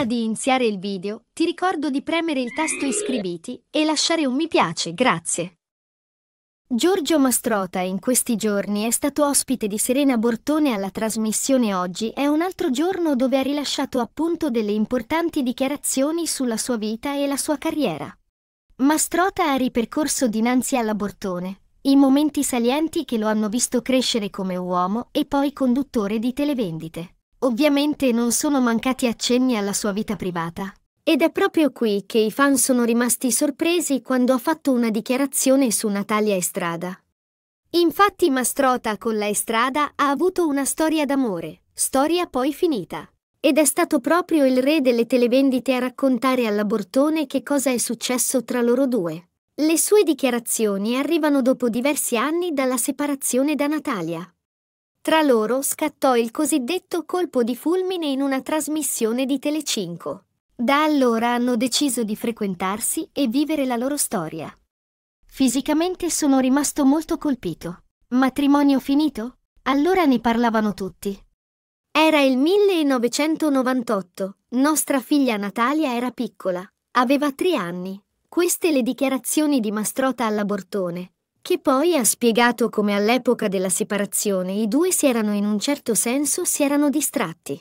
Prima di iniziare il video, ti ricordo di premere il tasto iscriviti e lasciare un mi piace, grazie. Giorgio Mastrota in questi giorni è stato ospite di Serena Bortone alla trasmissione Oggi è un altro giorno dove ha rilasciato appunto delle importanti dichiarazioni sulla sua vita e la sua carriera. Mastrota ha ripercorso dinanzi alla Bortone i momenti salienti che lo hanno visto crescere come uomo e poi conduttore di televendite. Ovviamente non sono mancati accenni alla sua vita privata. Ed è proprio qui che i fan sono rimasti sorpresi quando ha fatto una dichiarazione su Natalia Estrada. Infatti Mastrota con la Estrada ha avuto una storia d'amore, storia poi finita. Ed è stato proprio il re delle televendite a raccontare all'abortone che cosa è successo tra loro due. Le sue dichiarazioni arrivano dopo diversi anni dalla separazione da Natalia. Tra loro scattò il cosiddetto colpo di fulmine in una trasmissione di Telecinco. Da allora hanno deciso di frequentarsi e vivere la loro storia. Fisicamente sono rimasto molto colpito. Matrimonio finito? Allora ne parlavano tutti. Era il 1998. Nostra figlia Natalia era piccola. Aveva tre anni. Queste le dichiarazioni di Mastrota alla Bortone, che poi ha spiegato come all'epoca della separazione i due si erano in un certo senso si erano distratti.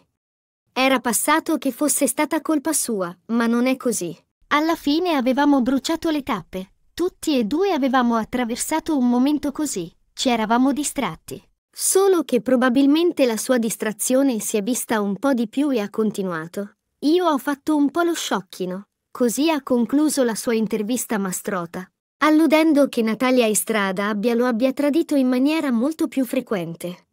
Era passato che fosse stata colpa sua, ma non è così. Alla fine avevamo bruciato le tappe. Tutti e due avevamo attraversato un momento così. Ci eravamo distratti. Solo che probabilmente la sua distrazione si è vista un po' di più e ha continuato. Io ho fatto un po' lo sciocchino. Così ha concluso la sua intervista Mastrota, alludendo che Natalia Estrada abbia lo abbia tradito in maniera molto più frequente.